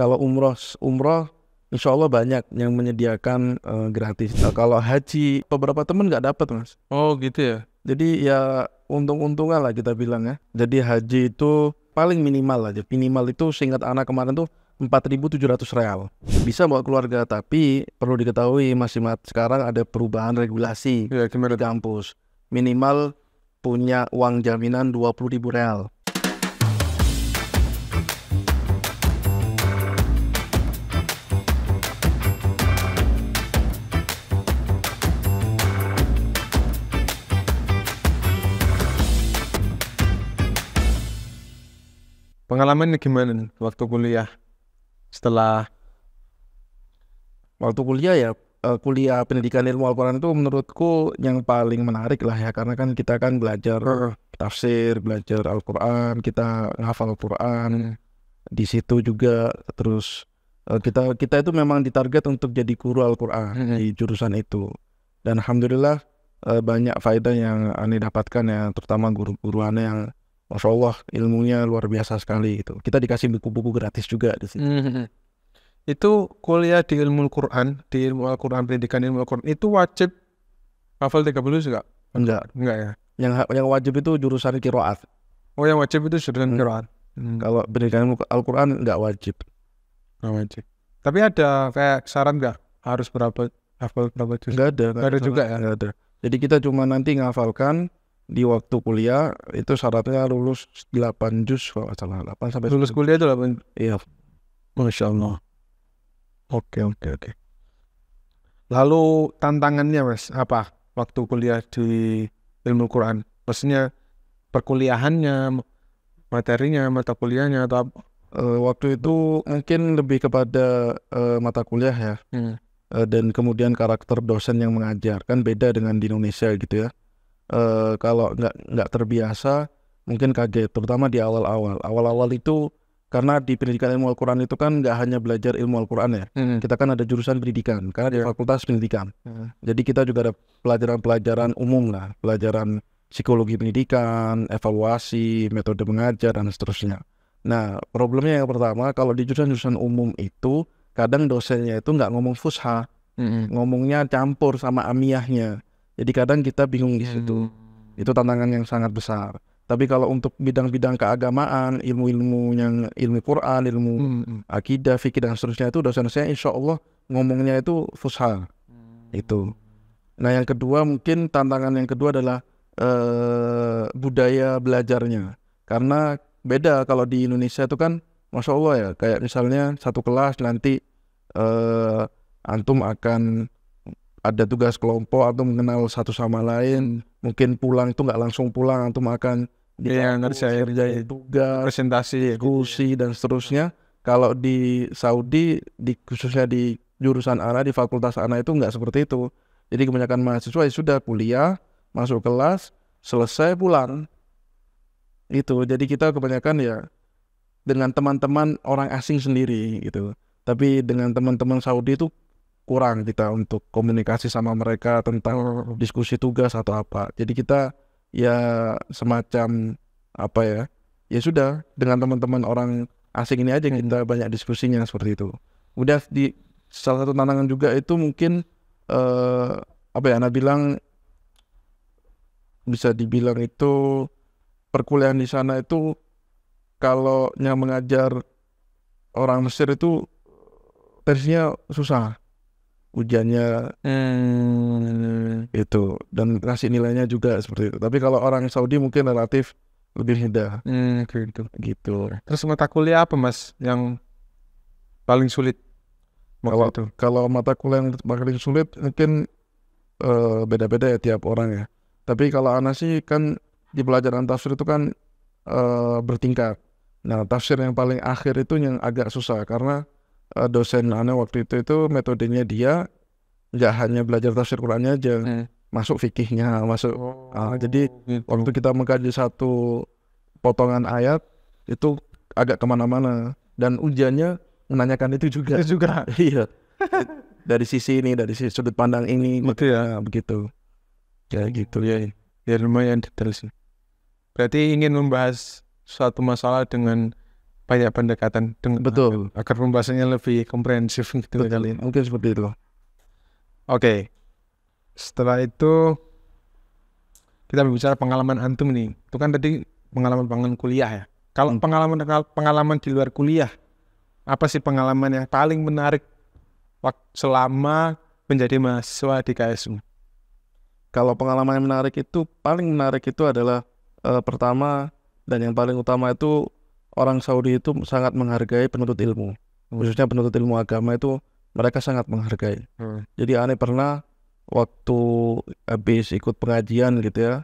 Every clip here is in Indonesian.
kalau umroh umroh Insya Allah banyak yang menyediakan uh, gratis. Nah, kalau haji beberapa temen nggak dapat mas. Oh gitu ya. Jadi ya untung-untungan lah kita bilang ya. Jadi haji itu paling minimal aja. Minimal itu seingat anak kemarin tuh 4.700 real. Bisa bawa keluarga, tapi perlu diketahui masih sekarang ada perubahan regulasi ya, di kampus. Minimal punya uang jaminan 20.000 real. Pengalamannya gimana nih waktu kuliah? Setelah Waktu kuliah ya, eh, kuliah pendidikan ilmu Al-Quran itu menurutku yang paling menarik lah ya, karena kan kita kan belajar tafsir, belajar Al-Quran, kita ngafal Quran, di situ juga terus, eh, kita kita itu memang ditarget untuk jadi guru Al-Quran hmm. di jurusan itu. Dan alhamdulillah, eh, banyak faedah yang ani dapatkan ya, terutama guru guruannya yang Masya Allah ilmunya luar biasa sekali gitu. Kita dikasih buku-buku gratis juga di sini. Mm hmm, -hmm. Itu kuliah di ilmu Al-Quran, di ilmu Al-Quran, pendidikan ilmu Al-Quran itu wajib hafal 30 juga? Enggak. Enggak ya? Yang yang wajib itu jurusan kiroat. Oh yang wajib itu jurusan hmm. kiroat. Hmm. Kalau pendidikan ilmu Al-Quran enggak wajib. Enggak wajib. Tapi ada kayak saran enggak? Harus berapa hafal berapa juz? Enggak ada. Enggak ada juga ya? Enggak ada. Jadi kita cuma nanti ngafalkan di waktu kuliah itu syaratnya lulus 8 juz kalau nggak salah 8 sampai lulus kuliah itu 8 iya Masya Allah oke oke oke lalu tantangannya mas apa waktu kuliah di ilmu Quran maksudnya perkuliahannya materinya mata kuliahnya atau apa? Uh, eh, waktu itu mungkin lebih kepada uh, mata kuliah ya hmm. uh, dan kemudian karakter dosen yang mengajar kan beda dengan di Indonesia gitu ya uh, kalau nggak nggak terbiasa mungkin kaget terutama di awal-awal awal-awal itu karena di pendidikan ilmu Al-Quran itu kan nggak hanya belajar ilmu Al-Quran ya hmm. kita kan ada jurusan pendidikan karena di yeah. fakultas pendidikan hmm. jadi kita juga ada pelajaran-pelajaran umum lah pelajaran psikologi pendidikan evaluasi metode mengajar dan seterusnya nah problemnya yang pertama kalau di jurusan-jurusan umum itu kadang dosennya itu nggak ngomong fusha hmm. ngomongnya campur sama amiahnya jadi kadang kita bingung di situ. Hmm. Itu tantangan yang sangat besar. Tapi kalau untuk bidang-bidang keagamaan, ilmu-ilmu yang ilmu Quran, ilmu hmm. hmm. akidah, fikih dan seterusnya itu dosen saya insya Allah ngomongnya itu fusha. Hmm. Itu. Nah yang kedua mungkin tantangan yang kedua adalah uh, budaya belajarnya. Karena beda kalau di Indonesia itu kan, masya Allah ya, kayak misalnya satu kelas nanti eh, antum akan ada tugas kelompok atau mengenal satu sama lain mungkin pulang itu nggak langsung pulang atau makan iya, gitu ya, ngerjain kerjain tugas presentasi ya, gitu kursi ya. dan seterusnya kalau di Saudi di khususnya di jurusan ANA di fakultas ANA itu nggak seperti itu jadi kebanyakan mahasiswa ya sudah kuliah masuk kelas selesai pulang itu jadi kita kebanyakan ya dengan teman-teman orang asing sendiri gitu tapi dengan teman-teman Saudi itu kurang kita untuk komunikasi sama mereka tentang diskusi tugas atau apa. Jadi kita ya semacam apa ya? Ya sudah dengan teman-teman orang asing ini aja hmm. kita banyak diskusinya seperti itu. Udah di salah satu tantangan juga itu mungkin eh, apa ya? Ana bilang bisa dibilang itu perkuliahan di sana itu kalau yang mengajar orang Mesir itu tesnya susah ujiannya hmm. Eh. itu dan kasih nilainya juga seperti itu. Tapi kalau orang Saudi mungkin relatif lebih rendah. Hmm, gitu. gitu. Terus mata kuliah apa mas yang paling sulit? Kalau itu? kalau mata kuliah yang paling sulit mungkin eh, beda-beda uh, ya tiap orang ya. Tapi kalau anak sih kan di pelajaran tafsir itu kan uh, bertingkat. Nah tafsir yang paling akhir itu yang agak susah karena Eh, dosen aneh waktu itu itu metodenya dia nggak hanya belajar tafsir Qurannya aja hmm. masuk fikihnya masuk ah, oh, uh, jadi gitu. waktu kita mengkaji satu potongan ayat itu agak kemana-mana dan ujiannya menanyakan itu juga itu juga iya dari sisi ini dari sisi sudut pandang ini gitu, ya begitu ya gitu ya ya lumayan detail sih berarti ingin membahas suatu masalah dengan banyak pendekatan dengan betul agar pembahasannya lebih komprehensif gitu kan. betul. oke mungkin seperti itu oke setelah itu kita berbicara pengalaman antum nih itu kan tadi pengalaman pengalaman kuliah ya kalau hmm. pengalaman pengalaman di luar kuliah apa sih pengalaman yang paling menarik selama menjadi mahasiswa di KSU kalau pengalaman yang menarik itu paling menarik itu adalah e, pertama dan yang paling utama itu orang Saudi itu sangat menghargai penuntut ilmu khususnya penuntut ilmu agama itu mereka sangat menghargai hmm. jadi aneh pernah waktu habis ikut pengajian gitu ya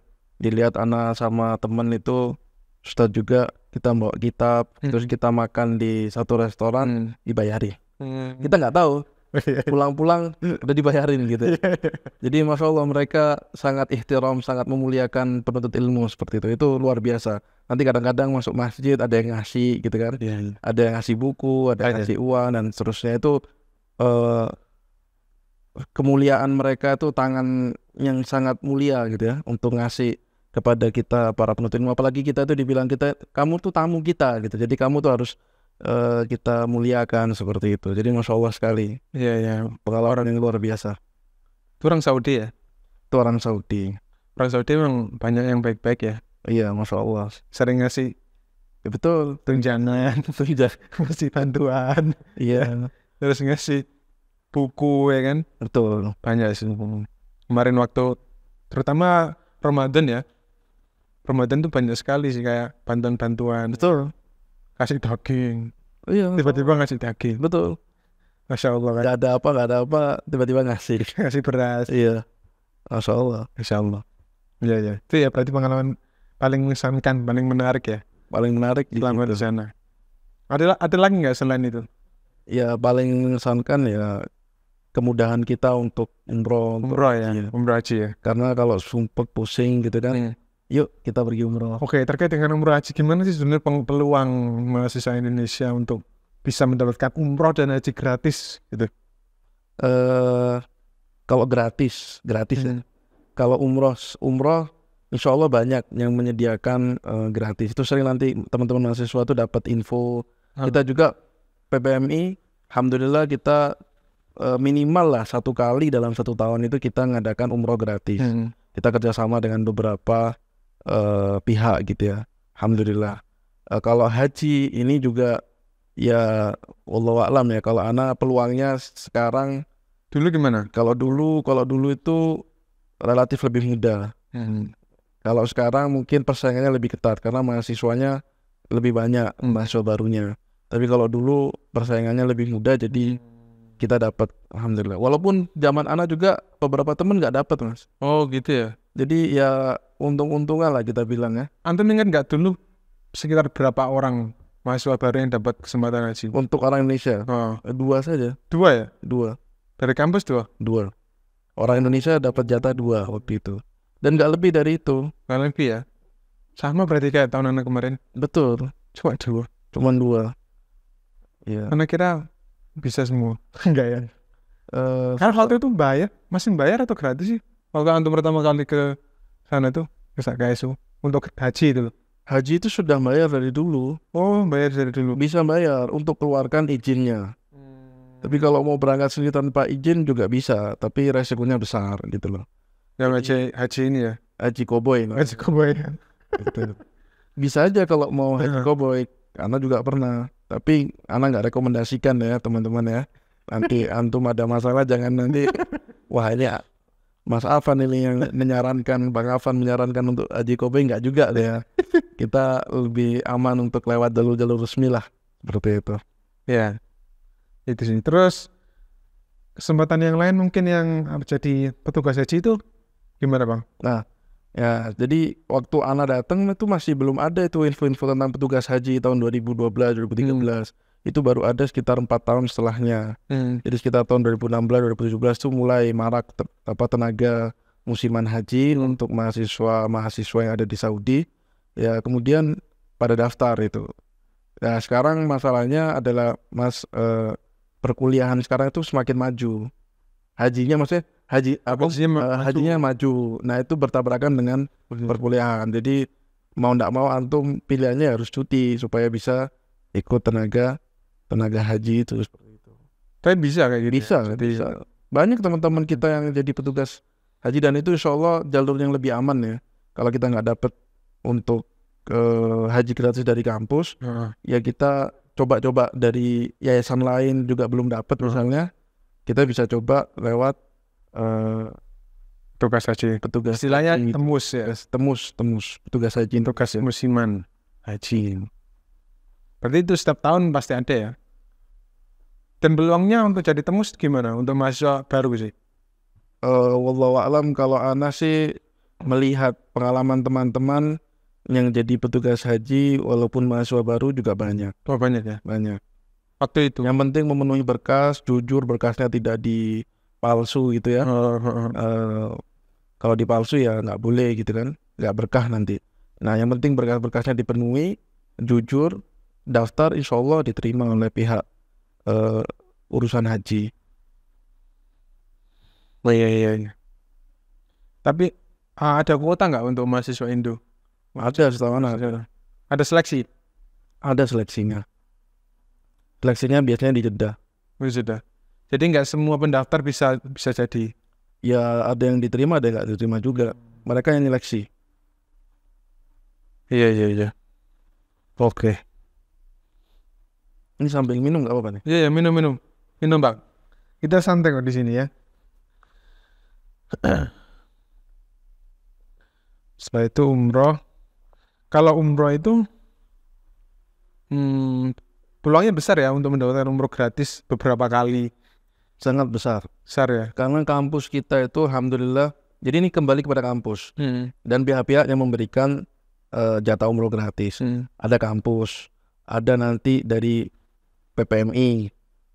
dilihat anak sama temen itu Ustadz juga kita bawa kitab hmm. terus kita makan di satu restoran hmm. dibayari hmm. kita nggak tahu pulang-pulang udah dibayarin gitu. Iya, iya. Jadi masya Allah mereka sangat ihtiram, sangat memuliakan penuntut ilmu seperti itu. Itu luar biasa. Nanti kadang-kadang masuk masjid ada yang ngasih gitu kan, ya. ada yang ngasih buku, ada yang ngasih uang dan seterusnya itu uh, kemuliaan mereka itu tangan yang sangat mulia gitu ya untuk ngasih kepada kita para penuntut ilmu. Apalagi kita itu dibilang kita kamu tuh tamu kita gitu. Jadi kamu tuh harus uh, kita muliakan seperti itu. Jadi masya Allah sekali. Iya iya. Pengalaman orang, yang luar biasa. Itu orang Saudi ya? Itu orang Saudi. Orang Saudi memang banyak yang baik-baik ya. Iya, masya Allah. Sering ngasih ya betul tunjangan, tunjangan masih bantuan. Iya. Terus ngasih buku ya kan? Betul. Banyak sih. Kemarin waktu terutama Ramadan ya. Ramadan tuh banyak sekali sih kayak bantuan-bantuan. Betul kasih daging iya tiba-tiba ngasih daging betul masya allah kan? Gak ada apa gak ada apa tiba-tiba ngasih ngasih beras iya masya allah masya allah iya iya itu ya berarti pengalaman paling mengesankan paling menarik ya paling menarik selama gitu. di sana ada ada lagi nggak selain itu ya paling mengesankan ya kemudahan kita untuk umroh umroh ya, iya. umroh aja ya karena kalau sumpet pusing gitu kan hmm yuk kita pergi umroh. Oke, okay, terkait dengan umroh haji gimana sih sebenarnya peluang mahasiswa Indonesia untuk bisa mendapatkan umroh dan haji gratis gitu? uh, kalau gratis, gratis ya. hmm. ya. Kalau umroh, umroh Insya Allah banyak yang menyediakan uh, gratis. Itu sering nanti teman-teman mahasiswa tuh dapat info. Hmm. Kita juga PPMI, alhamdulillah kita uh, minimal lah satu kali dalam satu tahun itu kita ngadakan umroh gratis. Hmm. Kita kerjasama dengan beberapa uh, pihak gitu ya alhamdulillah uh, kalau haji ini juga ya Allah alam ya kalau anak peluangnya sekarang dulu gimana kalau dulu kalau dulu itu relatif lebih mudah hmm. kalau sekarang mungkin persaingannya lebih ketat karena mahasiswanya lebih banyak hmm. mahasiswa barunya tapi kalau dulu persaingannya lebih mudah jadi kita dapat alhamdulillah walaupun zaman anak juga beberapa temen nggak dapat mas oh gitu ya jadi ya untung-untungan lah kita bilang ya. Antum ingat nggak dulu sekitar berapa orang mahasiswa baru yang dapat kesempatan ngaji? Untuk orang Indonesia? Oh. Eh, dua saja. Dua ya? Dua. Dari kampus dua? Dua. Orang Indonesia dapat jatah dua waktu itu. Dan nggak lebih dari itu. Nggak lebih ya? Sama berarti kayak tahun anak kemarin? Betul. Cuma dua. Cuma dua. Iya. Karena kira bisa semua. Enggak ya? Uh, eh, eh, Karena waktu itu bayar. Masih bayar atau gratis sih? Kalau antum pertama kali ke sana tuh ke KSU untuk haji itu Haji itu sudah bayar dari dulu. Oh, bayar dari dulu. Bisa bayar untuk keluarkan izinnya. Hmm. Tapi kalau mau berangkat sendiri tanpa izin juga bisa, tapi resikonya besar gitu loh. Yang haji, haji ini ya. Haji koboi. Haji koboi. Ya. gitu. Bisa aja kalau mau haji koboi, karena juga pernah. Tapi anak nggak rekomendasikan ya teman-teman ya. Nanti antum ada masalah jangan nanti wah ini Mas Afan ini yang menyarankan Bang Afan menyarankan untuk Haji Kobe nggak juga ya kita lebih aman untuk lewat jalur-jalur resmi lah seperti itu ya itu sih terus kesempatan yang lain mungkin yang jadi petugas haji itu gimana bang nah ya jadi waktu Ana datang itu masih belum ada itu info-info tentang petugas haji tahun 2012 2013 hmm itu baru ada sekitar empat tahun setelahnya. Hmm. Jadi sekitar tahun 2016 2017 itu mulai marak te apa tenaga musiman haji hmm. untuk mahasiswa mahasiswa yang ada di Saudi. Ya kemudian pada daftar itu. Nah sekarang masalahnya adalah mas eh, perkuliahan sekarang itu semakin maju. Hajinya maksudnya haji apa? Hajinya, ma eh, hajinya maju. Nah itu bertabrakan dengan perkuliahan. Jadi mau tidak mau antum pilihannya harus cuti supaya bisa ikut tenaga tenaga haji itu seperti itu. Tapi bisa kayak gitu. Bisa, ya? bisa. Banyak teman-teman kita hmm. yang jadi petugas haji dan itu insya Allah jalur yang lebih aman ya. Kalau kita nggak dapet untuk ke eh, haji gratis dari kampus, uh ya kita coba-coba dari yayasan lain juga belum dapet uh misalnya, kita bisa coba lewat uh, eh, tugas haji. Petugas istilahnya haji, tembus ya. Tembus, tembus petugas haji. Tugas ya. musiman haji. Berarti itu setiap tahun pasti ada ya. Dan peluangnya untuk jadi temus gimana untuk mahasiswa baru sih? Uh, Wallahu alam kalau Ana sih melihat pengalaman teman-teman yang jadi petugas haji walaupun mahasiswa baru juga banyak. Oh, banyak ya? Banyak. Waktu itu. Yang penting memenuhi berkas, jujur berkasnya tidak dipalsu gitu ya. Uh, uh, uh. uh kalau dipalsu ya nggak boleh gitu kan, nggak berkah nanti. Nah yang penting berkas-berkasnya dipenuhi, jujur, daftar insya Allah diterima oleh pihak uh, urusan haji. Oh, iya iya. iya. Tapi uh, ada kuota nggak untuk mahasiswa Indo? Ada setahu ada. Ada seleksi? Ada seleksinya. Seleksinya biasanya di Jeddah. Oh, di Jeddah. Jadi nggak semua pendaftar bisa bisa jadi. Ya ada yang diterima ada yang nggak diterima juga. Mereka yang seleksi. Iya iya iya. Oke. Okay. Ini sambil minum nggak apa-apa nih? Iya, yeah, minum minum, minum bang. Kita santai kok di sini ya. Setelah itu umroh. Kalau umroh itu, hmm, peluangnya besar ya untuk mendapatkan umroh gratis beberapa kali. Sangat besar. Besar ya. Karena kampus kita itu, alhamdulillah. Jadi ini kembali kepada kampus hmm. dan pihak-pihak yang memberikan uh, jatah umroh gratis. Hmm. Ada kampus, ada nanti dari PPMI,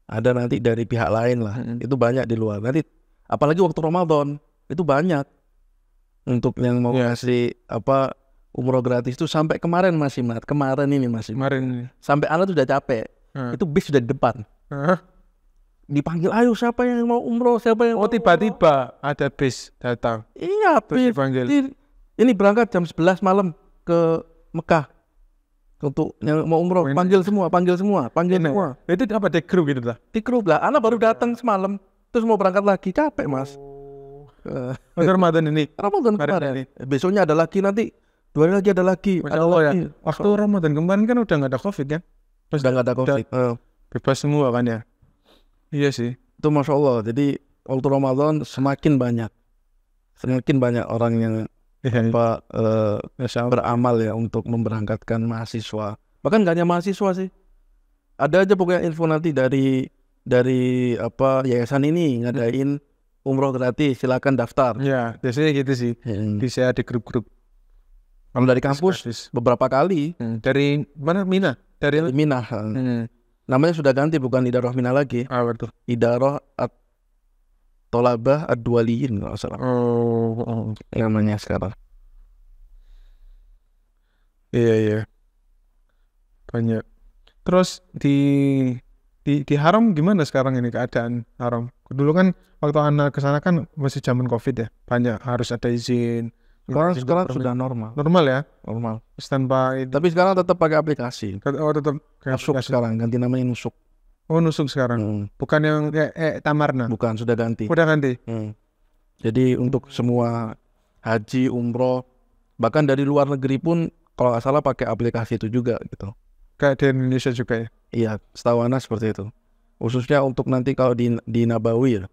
ada nanti dari pihak lain lah. Hmm. Itu banyak di luar. Nanti apalagi waktu Ramadan itu banyak untuk yang mau yeah. ngasih apa umroh gratis itu sampai kemarin masih mat kemarin ini masih kemarin ini sampai anak sudah capek hmm. itu bis sudah di depan hmm. dipanggil ayo siapa yang mau umroh siapa yang oh tiba-tiba ada bis datang iya terus bis, dipanggil ini berangkat jam 11 malam ke Mekah untuk yang mau umroh panggil semua panggil semua panggil semua itu apa di crew gitu lah di crew lah anak baru datang semalam terus mau berangkat lagi capek mas uh, Ramadan ini Ramadan kemarin ini. Eh, besoknya ada lagi nanti dua hari lagi ada lagi Masya ada Allah ya. lagi. ya waktu so, Ramadan kemarin kan udah nggak ada covid kan terus udah nggak ada covid uh. bebas semua kan ya iya sih itu Masya Allah jadi waktu Ramadan semakin banyak semakin banyak orang yang Iya, iya. apa uh, beramal ya untuk memberangkatkan mahasiswa bahkan gak hanya mahasiswa sih ada aja pokoknya info nanti dari dari apa yayasan ini ngadain umroh gratis silakan daftar ya biasanya gitu sih hmm. di saya di grup-grup kalau dari kampus beberapa kali hmm. dari mana Mina dari, dari Mina hmm. namanya sudah ganti bukan Idaroh Mina lagi ah betul Idaroh at Tolabah Adwaliin kalau salah. Oh, oh. namanya sekarang. Iya iya. Banyak. Terus di di di haram gimana sekarang ini keadaan haram? Dulu kan waktu anak kesana kan masih zaman covid ya, banyak harus ada izin. Sekarang sekarang sudah normal. Normal ya? Normal. standby. Tapi sekarang tetap pakai aplikasi. Oh tetap. Nusuk aplikasi. sekarang ganti namanya nusuk. Oh nusuk sekarang, hmm. bukan yang kayak eh, Tamarna. Bukan sudah ganti. Sudah ganti. Hmm. Jadi untuk semua haji, umroh, bahkan dari luar negeri pun kalau nggak salah pakai aplikasi itu juga gitu. Kayak di Indonesia juga ya? Iya, setahu Ana seperti itu. Khususnya untuk nanti kalau di, di Nabawi ya,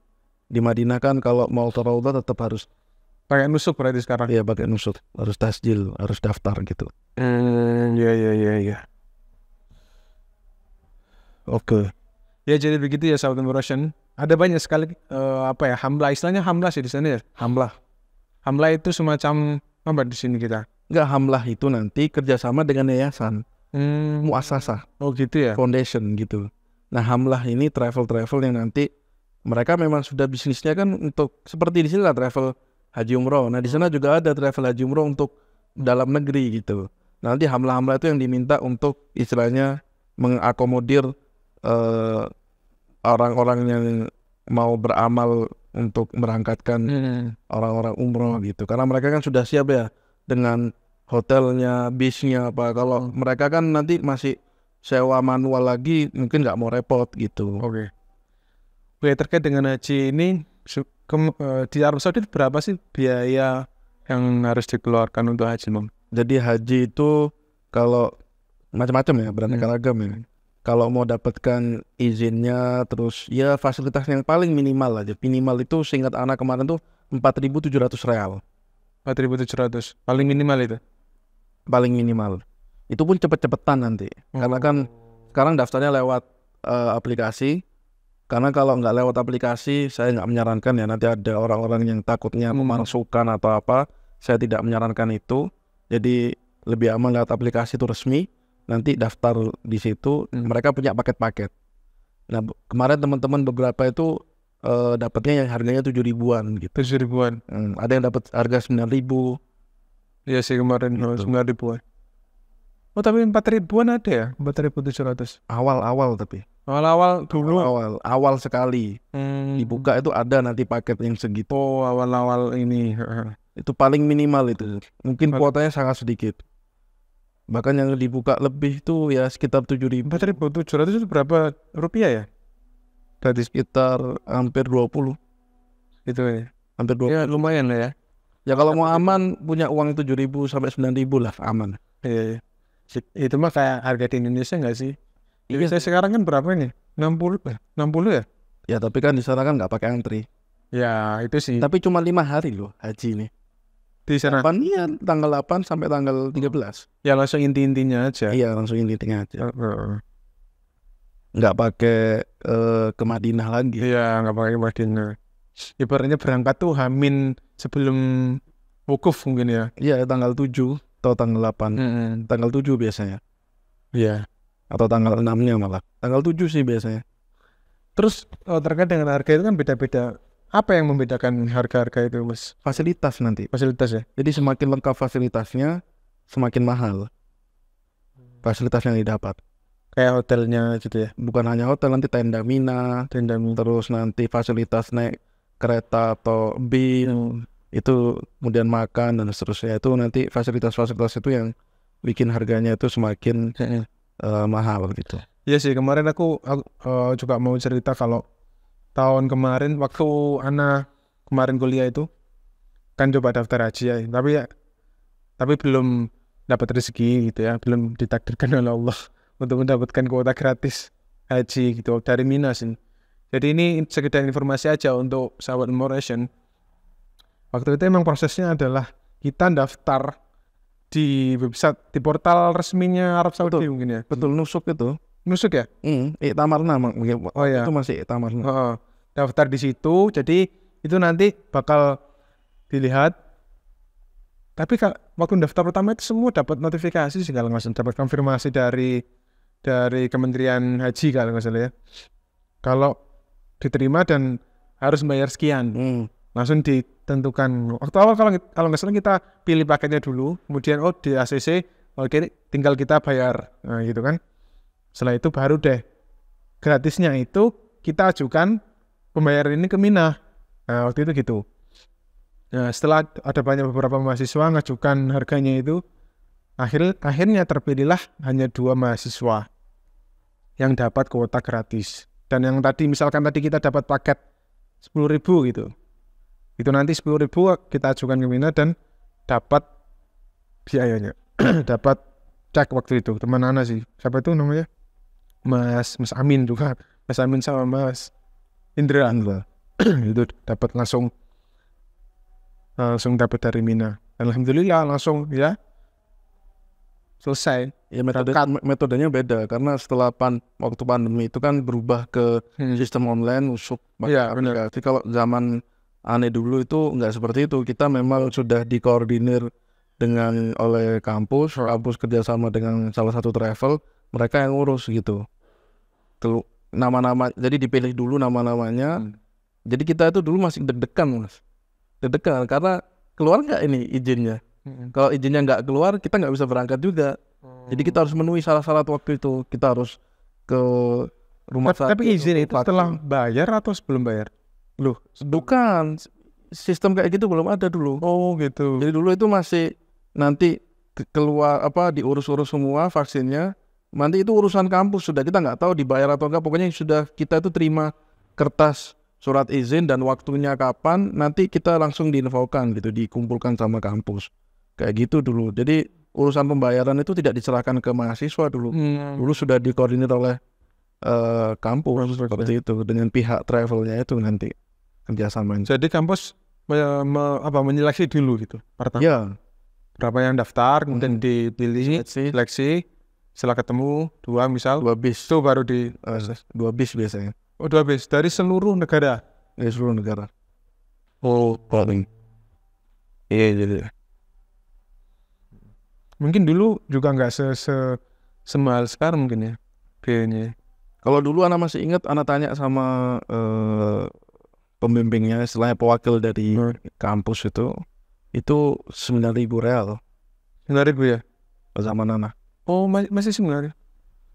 di Madinah kan kalau mau terawat tetap harus pakai nusuk berarti sekarang. Iya pakai nusuk, harus tasjil, harus daftar gitu. Hmm, iya iya iya iya. Oke. Okay ya jadi begitu ya sahabat Russian ada banyak sekali uh, apa ya hamla istilahnya hamla sih di sana ya hamla hamla itu semacam apa di sini kita nggak hamla itu nanti kerjasama dengan yayasan hmm. muasasa oh gitu ya foundation gitu nah hamla ini travel travel yang nanti mereka memang sudah bisnisnya kan untuk seperti di sini lah travel haji umroh nah di sana juga ada travel haji umroh untuk dalam negeri gitu nanti hamla-hamla itu yang diminta untuk istilahnya mengakomodir uh, orang-orang yang mau beramal untuk merangkatkan orang hmm. orang-orang umroh gitu karena mereka kan sudah siap ya dengan hotelnya bisnya apa kalau hmm. mereka kan nanti masih sewa manual lagi mungkin nggak mau repot gitu oke okay. oke terkait dengan haji ini e, di Arab Saudi berapa sih biaya yang harus dikeluarkan untuk haji mom jadi haji itu kalau macam-macam ya beraneka hmm. ragam ya. hmm. ya kalau mau dapatkan izinnya terus ya fasilitas yang paling minimal aja minimal itu seingat anak kemarin tuh 4.700 real 4.700 paling minimal itu paling minimal itu pun cepet-cepetan nanti oh. karena kan oh. sekarang daftarnya lewat uh, aplikasi karena kalau nggak lewat aplikasi saya nggak menyarankan ya nanti ada orang-orang yang takutnya hmm. memasukkan atau apa saya tidak menyarankan itu jadi lebih aman lewat aplikasi itu resmi nanti daftar di situ hmm. mereka punya paket-paket nah kemarin teman-teman beberapa itu uh, dapatnya yang harganya tujuh ribuan gitu tujuh ribuan hmm, ada yang dapat harga sembilan ribu Iya sih kemarin gitu. sembilan gitu. ribuan oh tapi empat ribuan ada ya empat ribu tujuh ratus awal-awal tapi awal-awal dulu awal awal sekali hmm. dibuka itu ada nanti paket yang segitu oh awal-awal ini itu paling minimal itu mungkin kuotanya sangat sedikit bahkan yang dibuka lebih itu ya sekitar tujuh ribu empat ribu tujuh ratus itu berapa rupiah ya dari sekitar hampir dua puluh itu ya hampir dua ya lumayan lah ya ya kalau mau aman punya uang tujuh ribu sampai sembilan ribu lah aman iya, iya. itu mah kayak harga di Indonesia nggak sih di iya. Indonesia sekarang kan berapa ini enam puluh eh, enam puluh ya ya tapi kan di sana kan nggak pakai antri ya itu sih tapi cuma lima hari loh haji nih di sana? Apa Iya, tanggal 8 sampai tanggal 13. Ya langsung inti-intinya aja. Iya, langsung inti-intinya aja. Enggak pakai uh, ke Madinah lagi. Iya, enggak pakai ke Madinah. Ibaratnya berangkat tuh Hamin sebelum wukuf mungkin ya. Iya, tanggal 7 atau tanggal 8. Mm -hmm. Tanggal 7 biasanya. Iya. Atau tanggal 6-nya malah. Tanggal 7 sih biasanya. Terus oh, terkait dengan harga itu kan beda-beda apa yang membedakan harga-harga itu mas? Fasilitas nanti. Fasilitas ya. Jadi semakin lengkap fasilitasnya, semakin mahal fasilitas yang didapat. Kayak hotelnya gitu ya. Bukan hanya hotel nanti tenda mina, tenda mina. terus nanti fasilitas naik kereta atau bi hmm. itu kemudian makan dan seterusnya itu nanti fasilitas-fasilitas itu yang bikin harganya itu semakin uh, mahal gitu. Iya sih kemarin aku, aku uh, juga mau cerita kalau tahun kemarin waktu anak kemarin kuliah itu kan coba daftar haji ya tapi ya tapi belum dapat rezeki gitu ya belum ditakdirkan oleh Allah untuk mendapatkan kuota gratis haji gitu dari minus ini. jadi ini sekedar informasi aja untuk sahabat Moration. Waktu itu emang prosesnya adalah kita daftar di website di portal resminya Arab Saudi betul, mungkin ya. Betul nusuk itu. Nusuk ya? Hmm, Tamarna Oh ya. Itu masih Tamarna. Oh, oh daftar di situ. Jadi itu nanti bakal dilihat. Tapi waktu daftar pertama itu semua dapat notifikasi sih kalau nggak dapat konfirmasi dari dari Kementerian Haji kalau nggak salah ya. Kalau diterima dan harus bayar sekian, hmm. langsung ditentukan. Waktu awal kalau kalau nggak salah kita pilih paketnya dulu, kemudian oh di ACC, oke tinggal kita bayar, nah, gitu kan. Setelah itu baru deh gratisnya itu kita ajukan pembayaran ini ke Mina. Nah, waktu itu gitu. Nah, setelah ada banyak beberapa mahasiswa ngajukan harganya itu, akhir, akhirnya terpilihlah hanya dua mahasiswa yang dapat kuota gratis. Dan yang tadi, misalkan tadi kita dapat paket sepuluh ribu gitu. Itu nanti sepuluh ribu kita ajukan ke Mina dan dapat biayanya. dapat cek waktu itu, teman Ana sih. Siapa itu namanya? Mas, Mas Amin juga. Mas Amin sama Mas Indra Anwar itu dapat langsung eh, langsung dapat dari Mina Alhamdulillah langsung ya selesai ya metode metodenya beda karena setelah pan waktu pandemi itu kan berubah ke hmm. sistem online usuk ya, benar. Jadi kalau zaman aneh dulu itu nggak seperti itu kita memang sudah dikoordinir dengan oleh kampus kampus kerjasama dengan salah satu travel mereka yang ngurus gitu Tuh nama-nama jadi dipilih dulu nama-namanya hmm. jadi kita itu dulu masih deg-degan mas deg-degan karena keluar nggak ini izinnya hmm. kalau izinnya nggak keluar kita nggak bisa berangkat juga hmm. jadi kita harus menuhi salah syarat waktu itu kita harus ke rumah sakit tapi izin itu vaksin. setelah bayar atau sebelum bayar loh bukan sistem kayak gitu belum ada dulu oh gitu jadi dulu itu masih nanti keluar apa diurus-urus semua vaksinnya Nanti itu urusan kampus sudah kita nggak tahu dibayar atau enggak. Pokoknya sudah kita itu terima kertas surat izin dan waktunya kapan. Nanti kita langsung diinfokan gitu, dikumpulkan sama kampus. Kayak gitu dulu. Jadi urusan pembayaran itu tidak diserahkan ke mahasiswa dulu. Hmm. Dulu sudah dikoordinir oleh uh, kampus seperti ya. itu dengan pihak travelnya itu nanti kerjasamanya. Jadi kampus me, me, apa menyeleksi dulu gitu pertama. Ya. Berapa yang daftar kemudian hmm. dipilih seleksi. seleksi setelah ketemu dua misal dua bis itu baru di eh, eh, dua bis biasanya oh dua bis dari seluruh negara dari seluruh negara oh paling iya jadi mungkin dulu juga nggak se, se semahal sekarang mungkin ya kayaknya kalau dulu anak masih ingat anak tanya sama uh, pembimbingnya selain pewakil dari hmm. kampus itu itu sembilan ribu real sembilan ribu ya zaman anak Oh masih sembilan.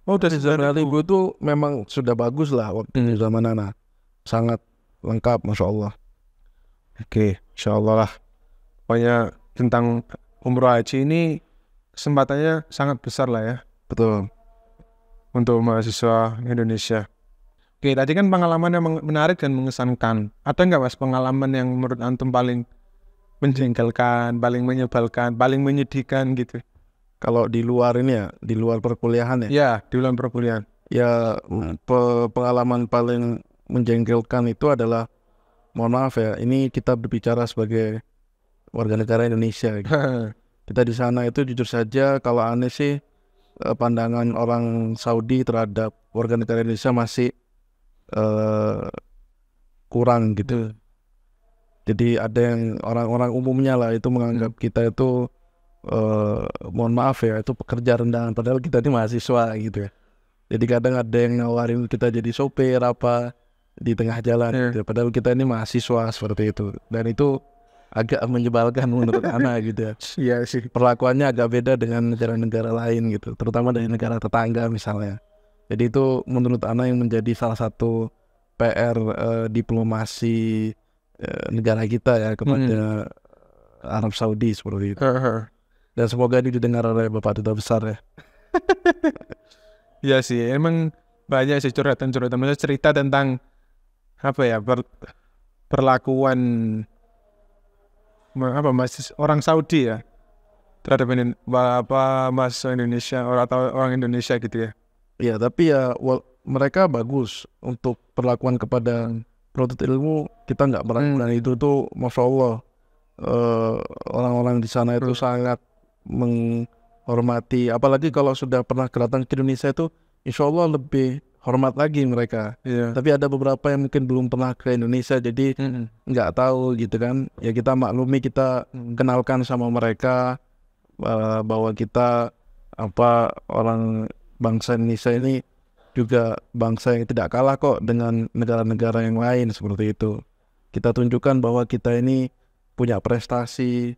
Oh dari zaman itu. itu memang sudah bagus lah waktu hmm. zaman Nana. Sangat lengkap, masya Allah. Oke, okay, insya Allah lah. Pokoknya tentang umroh haji ini kesempatannya sangat besar lah ya. Betul. Untuk mahasiswa Indonesia. Oke, okay, tadi kan pengalaman yang menarik dan mengesankan. Ada nggak mas pengalaman yang menurut antum paling menjengkelkan, paling menyebalkan, paling menyedihkan gitu? kalau di luar ini ya, di luar perkuliahan ya? Ya, di luar perkuliahan. Ya, pe pengalaman paling menjengkelkan itu adalah, mohon maaf ya, ini kita berbicara sebagai warga negara Indonesia. Gitu. kita di sana itu jujur saja, kalau aneh sih eh, pandangan orang Saudi terhadap warga negara Indonesia masih uh, kurang gitu. Hmm. Jadi ada yang orang-orang umumnya lah itu menganggap hmm. kita itu Eh, mohon maaf ya itu pekerja rendahan padahal kita ini mahasiswa gitu ya jadi kadang ada yang nawarin kita jadi sopir apa di tengah jalan yeah. gitu. Ya. padahal kita ini mahasiswa seperti itu dan itu agak menyebalkan menurut Ana gitu ya yeah, sih perlakuannya agak beda dengan negara-negara lain gitu terutama dari negara tetangga misalnya jadi itu menurut Ana yang menjadi salah satu PR eh, diplomasi eh, negara kita ya kepada mm -hmm. Arab Saudi seperti itu. Uh -huh. Dan semoga ini didengar oleh Bapak Duta Besar ya. ya sih, emang banyak sih curhatan-curhatan. Maksudnya cerita tentang apa ya, per, perlakuan apa mas orang Saudi ya terhadap ini, apa mas Indonesia orang atau orang Indonesia gitu ya. Ya tapi ya well, mereka bagus untuk perlakuan kepada produk ilmu kita nggak berani hmm. dan itu tuh masya Allah eh, orang-orang uh, di sana itu hmm. sangat menghormati apalagi kalau sudah pernah datang ke Indonesia itu insya Allah lebih hormat lagi mereka. Yeah. Tapi ada beberapa yang mungkin belum pernah ke Indonesia, jadi nggak mm -hmm. tahu gitu kan. Ya kita maklumi, kita kenalkan sama mereka eh, bahwa kita apa orang bangsa Indonesia ini juga bangsa yang tidak kalah kok dengan negara-negara yang lain seperti itu. Kita tunjukkan bahwa kita ini punya prestasi,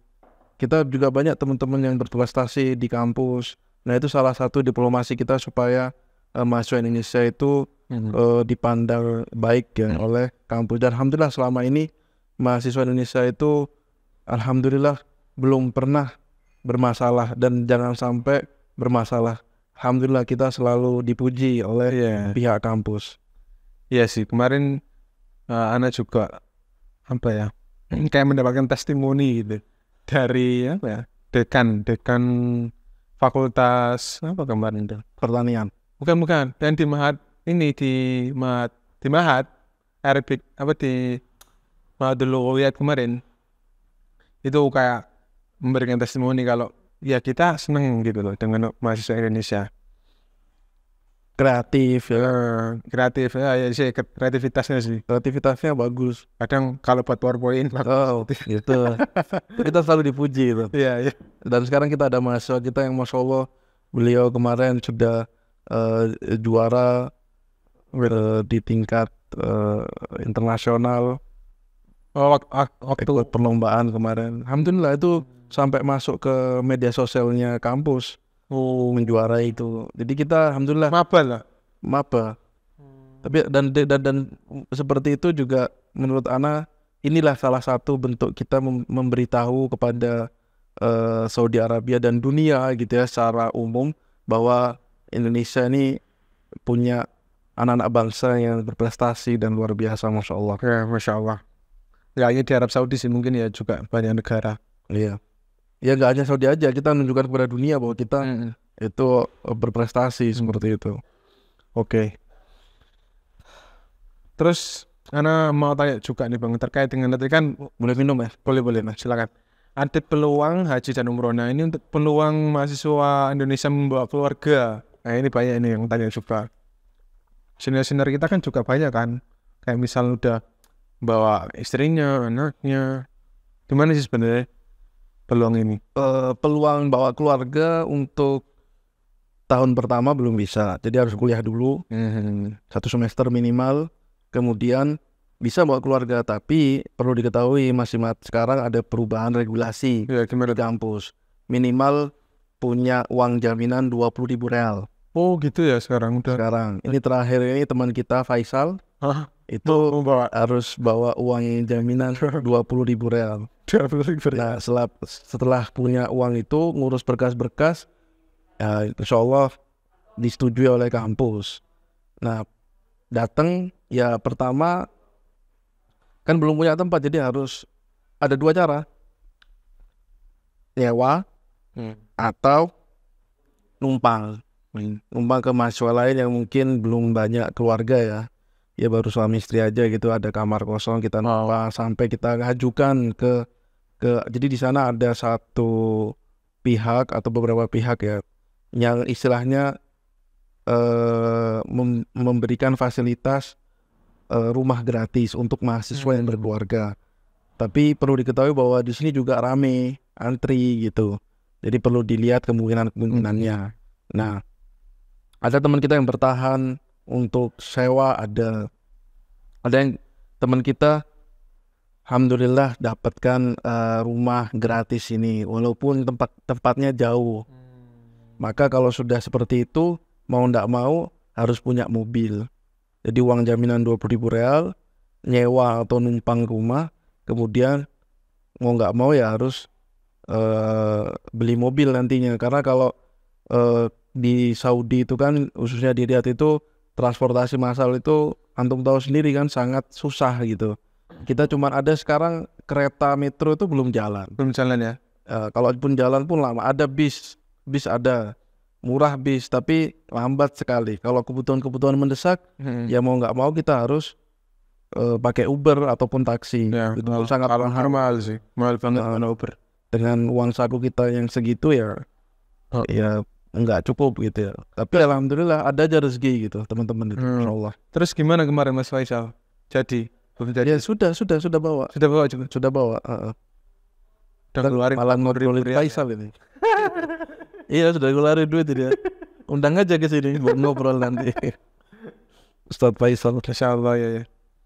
kita juga banyak teman-teman yang berprestasi di kampus. Nah itu salah satu diplomasi kita supaya uh, mahasiswa Indonesia itu mm-hmm. uh, dipandang baik ya mm-hmm. oleh kampus. Dan alhamdulillah selama ini mahasiswa Indonesia itu alhamdulillah belum pernah bermasalah dan jangan sampai bermasalah. Alhamdulillah kita selalu dipuji oleh yeah. pihak kampus. Iya sih kemarin uh, Ana juga apa ya kayak mendapatkan testimoni gitu dari apa ya dekan dekan fakultas apa kemarin itu pertanian bukan bukan dan di mahat ini di mahat di mahat Arabic apa di dulu lihat kemarin itu kayak memberikan testimoni kalau ya kita seneng gitu loh dengan mahasiswa Indonesia kreatif ya kan? kreatif ya, ya sih kreativitasnya sih kreativitasnya bagus kadang kalau buat powerpoint oh, gitu kita selalu dipuji itu iya iya dan sekarang kita ada mahasiswa kita yang masya allah beliau kemarin sudah uh, juara uh, di tingkat uh, internasional oh, waktu, perlombaan kemarin alhamdulillah itu hmm. sampai masuk ke media sosialnya kampus Oh. Menjuara itu. Jadi kita alhamdulillah maba lah. Maba. Hmm. Tapi dan, dan dan seperti itu juga menurut Ana inilah salah satu bentuk kita memberitahu kepada uh, Saudi Arabia dan dunia gitu ya secara umum bahwa Indonesia ini punya anak-anak bangsa yang berprestasi dan luar biasa masya Allah. Ya masya Allah. Ya ini di Arab Saudi sih mungkin ya juga banyak negara. Iya ya nggak hanya Saudi aja kita menunjukkan kepada dunia bahwa kita hmm. itu e, berprestasi hmm. seperti itu oke okay. terus Ana mau tanya juga nih bang terkait dengan tadi kan oh, boleh minum ya boleh boleh nah silakan ada peluang haji dan umroh nah ini untuk peluang mahasiswa Indonesia membawa keluarga nah ini banyak ini yang tanya juga senior-senior kita kan juga banyak kan kayak misal udah bawa istrinya anaknya gimana sih sebenarnya peluang ini? Uh, peluang bawa keluarga untuk tahun pertama belum bisa, jadi harus kuliah dulu hmm. satu semester minimal, kemudian bisa bawa keluarga, tapi perlu diketahui masih mat sekarang ada perubahan regulasi ya, di kampus minimal punya uang jaminan dua puluh ribu real. Oh gitu ya sekarang udah. Sekarang ini terakhir ini teman kita Faisal Hah? itu bawa. harus bawa uang jaminan dua puluh ribu real nah setelah, setelah punya uang itu ngurus berkas-berkas ya, insya Allah disetujui oleh kampus nah datang ya pertama kan belum punya tempat jadi harus ada dua cara nyewa hmm. atau numpang numpang ke mahasiswa lain yang mungkin belum banyak keluarga ya ya baru suami istri aja gitu ada kamar kosong kita oh. numpang oh. sampai kita ngajukan ke ke jadi di sana ada satu pihak atau beberapa pihak ya yang istilahnya uh, memberikan fasilitas uh, rumah gratis untuk mahasiswa hmm. yang berkeluarga. Tapi perlu diketahui bahwa di sini juga rame antri gitu. Jadi perlu dilihat kemungkinan-kemungkinannya. Hmm. Nah, ada teman kita yang bertahan untuk sewa ada ada yang teman kita alhamdulillah dapatkan uh, rumah gratis ini walaupun tempat tempatnya jauh. Hmm. Maka kalau sudah seperti itu mau ndak mau harus punya mobil. Jadi uang jaminan dua puluh ribu real, nyewa atau numpang rumah, kemudian mau nggak mau ya harus uh, beli mobil nantinya karena kalau uh, di Saudi itu kan khususnya di Riyadh itu transportasi massal itu antum tahu sendiri kan sangat susah gitu kita cuma ada sekarang kereta metro itu belum jalan. Belum jalan ya. Uh, kalau pun jalan pun lama. Ada bis, bis ada murah bis tapi lambat sekali. Kalau kebutuhan-kebutuhan mendesak, hmm. ya mau nggak mau kita harus uh, pakai Uber ataupun taksi. Ya, itu mal, sangat mahal. sih, mahal banget dengan eh, Uber. Dengan uang saku kita yang segitu ya, oh. ya nggak cukup gitu ya. Tapi alhamdulillah ada aja rezeki gitu teman-teman. itu. Hmm. Terus gimana kemarin Mas Faisal? Jadi dari ya sudah sudah sudah bawa. Sudah bawa juga. Sudah bawa. Uh, Udah keluarin malah ngobrolin Faisal ini. iya sudah keluarin duit dia Undang aja ke sini buat ngobrol nanti. Ustaz Faisal. Insya Allah ya, ya.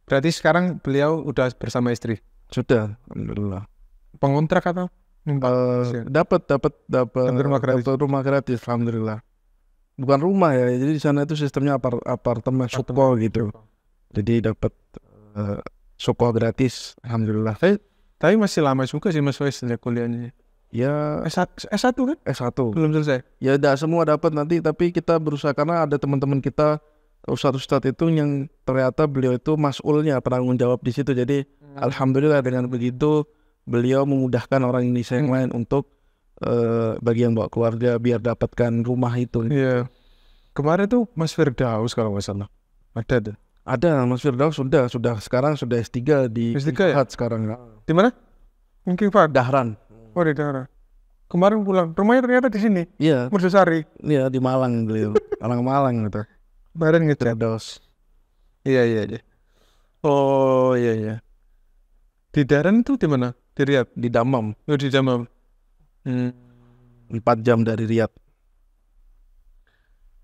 Berarti sekarang beliau udah bersama istri. Sudah, alhamdulillah. Pengontrak atau? Uh, dapat dapat dapat rumah gratis. Dapet rumah gratis, alhamdulillah. Bukan rumah ya, jadi di sana itu sistemnya apart apartemen, apartemen. suko gitu. Jadi dapat sekolah gratis alhamdulillah tapi, tapi masih lama juga sih mas Wes sejak kuliahnya ya S1, S1 kan S1 belum selesai ya tidak semua dapat nanti tapi kita berusaha karena ada teman-teman kita ustadz-ustadz itu yang ternyata beliau itu masulnya penanggung jawab di situ jadi hmm. alhamdulillah dengan begitu beliau memudahkan orang Indonesia yang hmm. lain hmm. untuk uh, bagi yang bawa keluarga biar dapatkan rumah itu iya yeah. kemarin tuh Mas Firdaus kalau nggak salah ada tuh ada Mas Firdaus sudah sudah sekarang sudah S3 di S3 ya? sekarang. Ya. Di mana? Mungkin Pak Dahran. Oh di Dahran. Kemarin pulang. Rumahnya ternyata di sini. Iya. Yeah. Mursusari. Iya yeah, di Malang beliau. Malang Malang gitu. Kemarin gitu. Firdaus. Iya iya iya. Oh iya iya. Di Dahran itu di mana? Di Riyad. Di Damam. Oh di Damam. Hmm. 4 jam dari Riyad.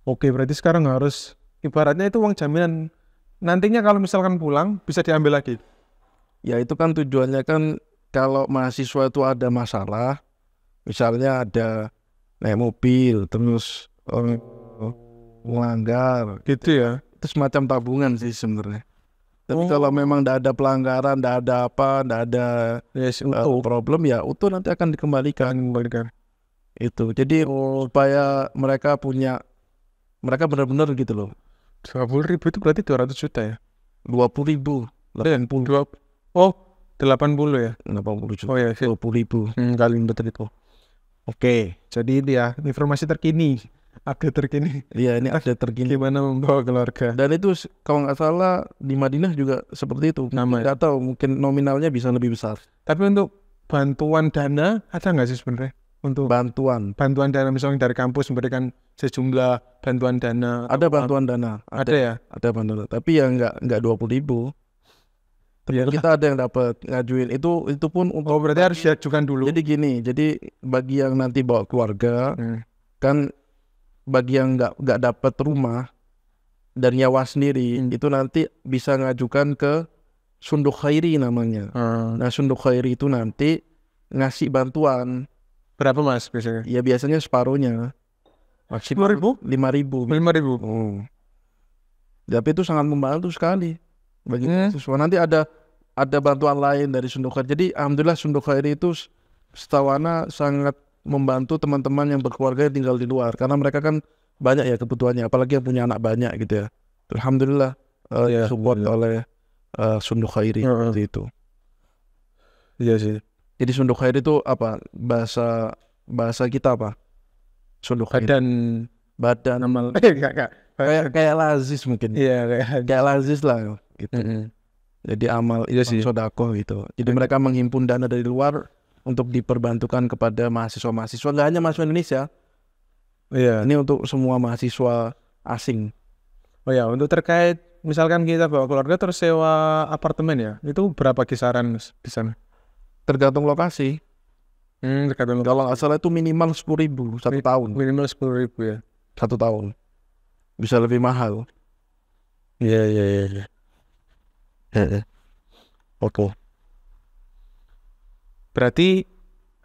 Oke, berarti sekarang harus ibaratnya itu uang jaminan nantinya kalau misalkan pulang bisa diambil lagi? Ya itu kan tujuannya kan kalau mahasiswa itu ada masalah, misalnya ada naik mobil terus oh, melanggar gitu ya itu semacam tabungan sih sebenarnya tapi oh. kalau memang tidak ada pelanggaran tidak ada apa tidak ada yes, uh, problem ya utuh nanti akan dikembalikan Kembalikan. itu jadi oh. supaya mereka punya mereka benar-benar gitu loh dua puluh ribu itu berarti dua ratus juta ya dua puluh ribu delapan puluh dua oh delapan puluh ya delapan puluh juta oh ya dua puluh ribu hmm, kali betul itu oke jadi ini ya informasi terkini update terkini iya ini update terkini gimana membawa keluarga dan itu kalau nggak salah di Madinah juga seperti itu Nama. Ya? nggak tahu mungkin nominalnya bisa lebih besar tapi untuk bantuan dana ada nggak sih sebenarnya untuk bantuan bantuan dana misalnya dari kampus memberikan sejumlah bantuan dana ada bantuan dana ada, ada ya ada bantuan dana. tapi yang nggak nggak dua puluh ribu tapi kita ada yang dapat ngajuin itu itu pun untuk oh, berarti bagi, harus diajukan dulu jadi gini jadi bagi yang nanti bawa keluarga hmm. kan bagi yang nggak nggak dapat rumah dan nyawa sendiri hmm. itu nanti bisa ngajukan ke sunduk khairi namanya hmm. nah sunduk khairi itu nanti ngasih bantuan Berapa mas biasanya? Ya biasanya separuhnya. Maksimal ribu? Lima ribu. Lima ribu. Hmm. Tapi itu sangat membantu sekali bagi hmm. siswa. Nanti ada ada bantuan lain dari Sunduk Jadi alhamdulillah Sunduk ini itu setawana sangat membantu teman-teman yang berkeluarga yang tinggal di luar karena mereka kan banyak ya kebutuhannya apalagi yang punya anak banyak gitu ya. Alhamdulillah uh, eh, ya, support ya. oleh uh, Sunduk Khairi ya, itu. Iya sih. Jadi sunduk haid itu apa bahasa bahasa kita apa? Sunduk haid. Badan badan amal. kayak kayak lazis mungkin. Iya kayak kayak lazis lah gitu. Mm -hmm. Jadi amal itu iya sih sodako gitu. Jadi okay. mereka menghimpun dana dari luar untuk diperbantukan kepada mahasiswa-mahasiswa nggak hanya mahasiswa Indonesia. Iya. Yeah. Ini untuk semua mahasiswa asing. Oh ya, untuk terkait misalkan kita bawa keluarga tersewa apartemen ya, itu berapa kisaran di sana? Tergantung lokasi. Hmm, tergantung lokasi. Kalau nggak salah itu minimal sepuluh ribu satu Min tahun. Minimal sepuluh ribu ya. Satu tahun. Bisa lebih mahal. Iya iya iya. iya. Oke. Berarti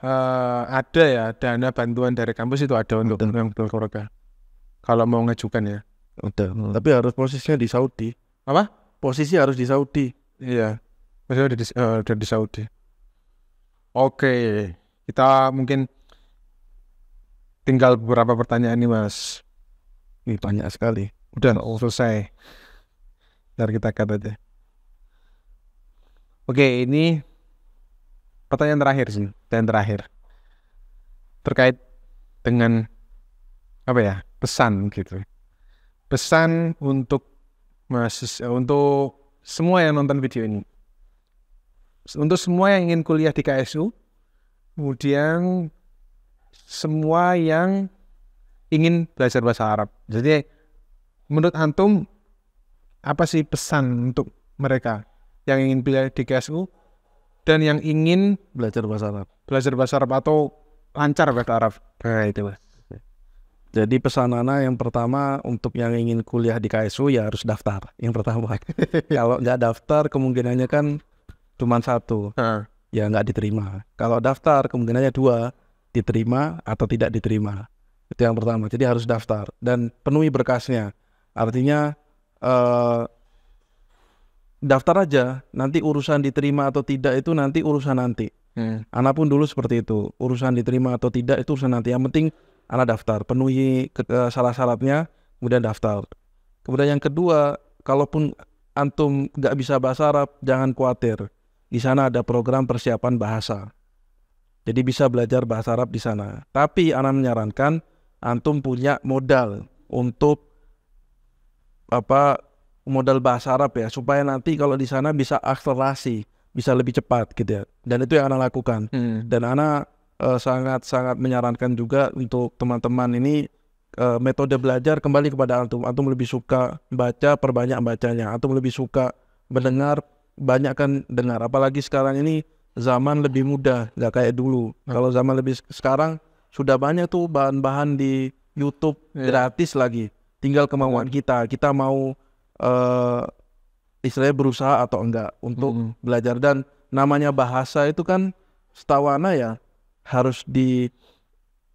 uh, ada ya dana bantuan dari kampus itu ada untuk yang keluarga. Kalau mau ngajukan ya. oke Tapi harus posisinya di Saudi. Apa? Posisi harus di Saudi. Iya. Posisinya di, uh, di Saudi. Oke, kita mungkin tinggal beberapa pertanyaan nih Mas. Ini banyak sekali. Udah selesai. Ntar kita kata aja. Oke, ini pertanyaan terakhir sih, pertanyaan terakhir. Terkait dengan apa ya? Pesan gitu. Pesan untuk Mas untuk semua yang nonton video ini untuk semua yang ingin kuliah di KSU, kemudian semua yang ingin belajar bahasa Arab. Jadi menurut antum apa sih pesan untuk mereka yang ingin belajar di KSU dan yang ingin belajar bahasa Arab? Belajar bahasa Arab atau lancar bahasa Arab? Nah, itu mas. Jadi pesan Nana yang pertama untuk yang ingin kuliah di KSU ya harus daftar. Yang pertama, kalau nggak daftar kemungkinannya kan cuma satu uh. ya nggak diterima kalau daftar kemungkinannya dua diterima atau tidak diterima itu yang pertama jadi harus daftar dan penuhi berkasnya artinya uh, daftar aja nanti urusan diterima atau tidak itu nanti urusan nanti hmm. anak pun dulu seperti itu urusan diterima atau tidak itu urusan nanti yang penting anak daftar penuhi ke, eh, salah syaratnya kemudian daftar kemudian yang kedua kalaupun antum nggak bisa bahasa Arab jangan khawatir di sana ada program persiapan bahasa. Jadi bisa belajar bahasa Arab di sana. Tapi Ana menyarankan antum punya modal untuk apa modal bahasa Arab ya supaya nanti kalau di sana bisa akselerasi, bisa lebih cepat gitu ya. Dan itu yang Ana lakukan. Hmm. Dan Ana eh, sangat sangat sangat menyarankan juga untuk teman-teman ini uh, metode belajar kembali kepada antum. Antum lebih suka baca, perbanyak bacanya. Antum lebih suka mendengar, banyak kan dengar apalagi sekarang ini zaman lebih mudah nggak kayak dulu hmm. kalau zaman lebih sekarang sudah banyak tuh bahan-bahan di YouTube yeah. gratis lagi tinggal kemauan hmm. kita kita mau uh, istilahnya berusaha atau enggak untuk hmm. belajar dan namanya bahasa itu kan setawana ya harus di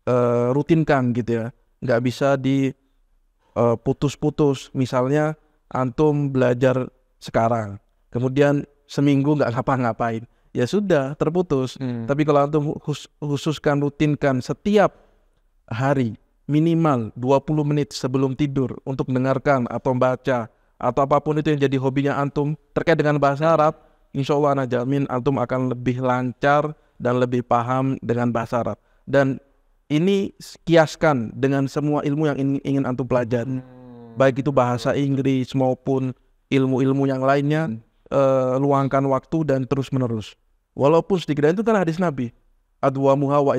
uh, rutinkan gitu ya nggak bisa di uh, eh, -putus. misalnya antum belajar sekarang kemudian seminggu nggak ngapa-ngapain ya sudah terputus hmm. tapi kalau antum khususkan rutinkan setiap hari minimal 20 menit sebelum tidur untuk mendengarkan atau membaca atau apapun itu yang jadi hobinya antum terkait dengan bahasa Arab insya Allah ana jamin antum akan lebih lancar dan lebih paham dengan bahasa Arab dan ini kiaskan dengan semua ilmu yang ingin, ingin antum pelajari hmm. baik itu bahasa Inggris maupun ilmu-ilmu yang lainnya hmm uh, luangkan waktu dan terus menerus. Walaupun sedikit dan itu kan hadis Nabi. Adwa muha wa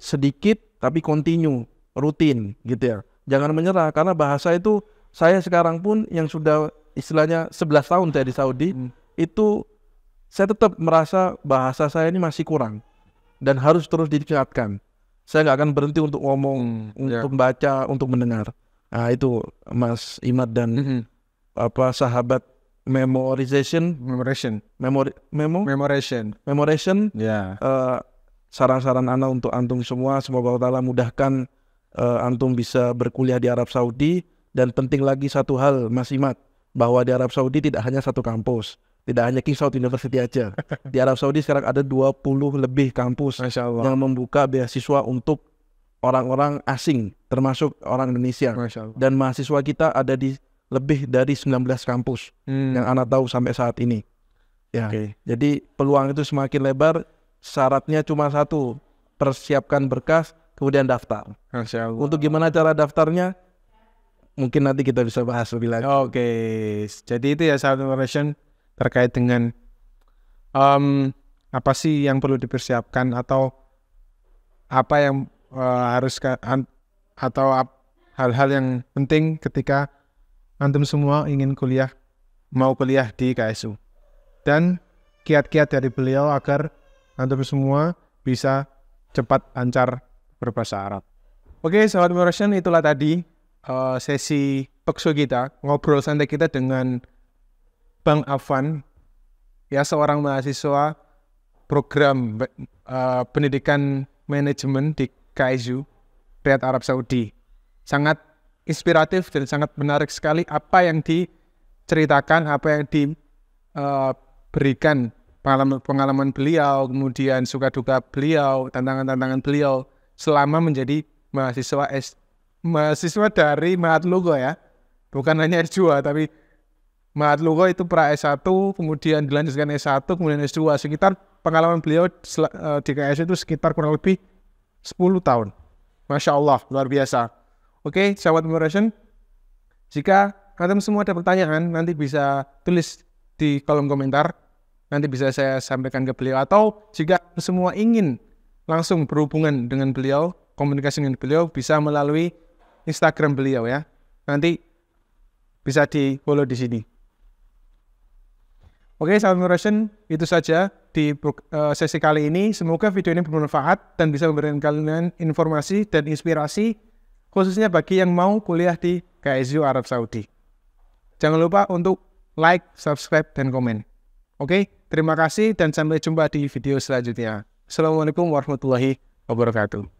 Sedikit tapi continue, rutin gitu ya. Jangan menyerah karena bahasa itu saya sekarang pun yang sudah istilahnya 11 tahun saya di Saudi hmm. itu saya tetap merasa bahasa saya ini masih kurang dan harus terus ditingkatkan. Saya nggak akan berhenti untuk ngomong, hmm, ya. untuk yeah. membaca, untuk mendengar. Nah itu Mas Imad dan mm -hmm. apa sahabat memorization memorization memori memo memorization memorization ya yeah. uh, saran-saran anak untuk antum semua semoga Allah mudahkan uh, eh, antum bisa berkuliah di Arab Saudi dan penting lagi satu hal Mas Imat bahwa di Arab Saudi tidak hanya satu kampus tidak hanya King Saud University aja. Di Arab Saudi sekarang ada 20 lebih kampus yang membuka beasiswa untuk orang-orang asing termasuk orang Indonesia. Dan mahasiswa kita ada di lebih dari 19 kampus hmm. yang anak tahu sampai saat ini. Ya. Okay. Jadi peluang itu semakin lebar, syaratnya cuma satu, persiapkan berkas, kemudian daftar. Untuk gimana cara daftarnya? Mungkin nanti kita bisa bahas lebih lanjut. Oke. Okay. Jadi itu ya saat generation terkait dengan um, apa sih yang perlu dipersiapkan atau apa yang uh, harus atau hal-hal yang penting ketika antum semua ingin kuliah mau kuliah di KSU dan kiat-kiat dari beliau agar antum semua bisa cepat lancar berbahasa Arab. Oke, sahabat Moration itulah tadi uh, sesi pekso kita, ngobrol santai kita dengan Bang Afan, ya seorang mahasiswa program uh, pendidikan manajemen di KSU Riyadh Arab Saudi. Sangat inspiratif dan sangat menarik sekali apa yang diceritakan, apa yang diberikan eh, pengalaman-pengalaman beliau, kemudian suka duka beliau, tantangan-tantangan beliau selama menjadi mahasiswa S mahasiswa dari Mahat Lugo ya. Bukan hanya S2 tapi Mahat Lugo itu pra S1, kemudian dilanjutkan S1, kemudian S2. Sekitar pengalaman beliau eh, di KS itu sekitar kurang lebih 10 tahun. Masya Allah, luar biasa. Oke, sahabat moderation. jika kalian semua ada pertanyaan, nanti bisa tulis di kolom komentar. Nanti bisa saya sampaikan ke beliau. Atau jika semua ingin langsung berhubungan dengan beliau, komunikasi dengan beliau, bisa melalui Instagram beliau ya. Nanti bisa di follow di sini. Oke, sahabat moderation, itu saja di eh, sesi kali ini. Semoga video ini bermanfaat dan bisa memberikan kalian informasi dan inspirasi khususnya bagi yang mau kuliah di KSU Arab Saudi. Jangan lupa untuk like, subscribe, dan komen. Oke, terima kasih dan sampai jumpa di video selanjutnya. Assalamualaikum warahmatullahi wabarakatuh.